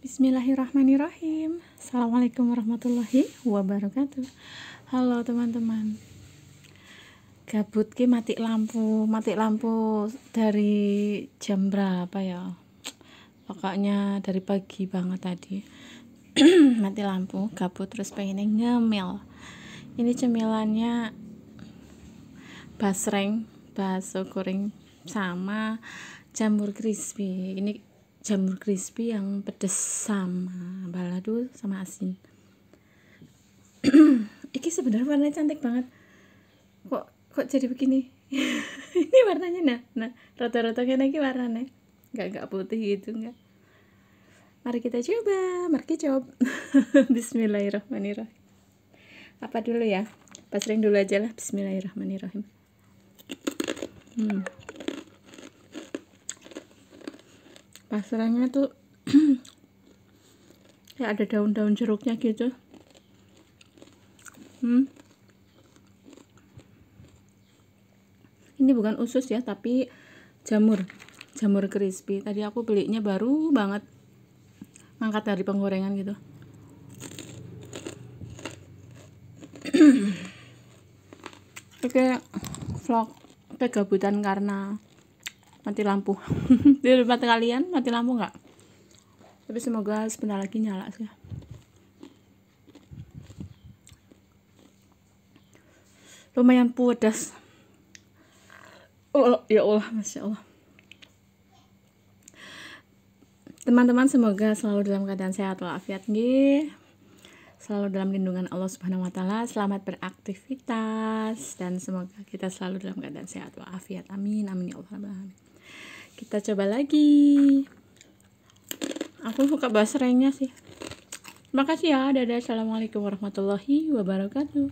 Bismillahirrahmanirrahim Assalamualaikum warahmatullahi wabarakatuh Halo teman-teman Gabut ki mati lampu Mati lampu dari jam berapa ya Pokoknya dari pagi banget tadi Mati lampu gabut terus pengen ngemil Ini cemilannya Basreng Baso goreng sama jamur crispy ini jamur crispy yang pedes sama balado sama asin iki sebenarnya warnanya cantik banget kok kok jadi begini ini warnanya nah nah rata-rata kayak iki warnanya nggak nggak putih gitu nggak mari kita coba mari kita coba Bismillahirrahmanirrahim apa dulu ya pasreng dulu aja lah Bismillahirrahmanirrahim hmm. pasrahnya tuh kayak ada daun-daun jeruknya gitu hmm. ini bukan usus ya tapi jamur jamur crispy tadi aku belinya baru banget angkat dari penggorengan gitu oke okay, vlog kegabutan karena mati lampu di rumah kalian mati lampu nggak tapi semoga sebentar lagi nyala sih lumayan pedas oh ya Allah masya Allah teman-teman semoga selalu dalam keadaan sehat walafiat nih selalu dalam lindungan Allah Subhanahu wa taala. Selamat beraktivitas dan semoga kita selalu dalam keadaan sehat walafiat. Amin. Amin ya Allah. Amin kita coba lagi aku suka basrengnya sih makasih ya dadah assalamualaikum warahmatullahi wabarakatuh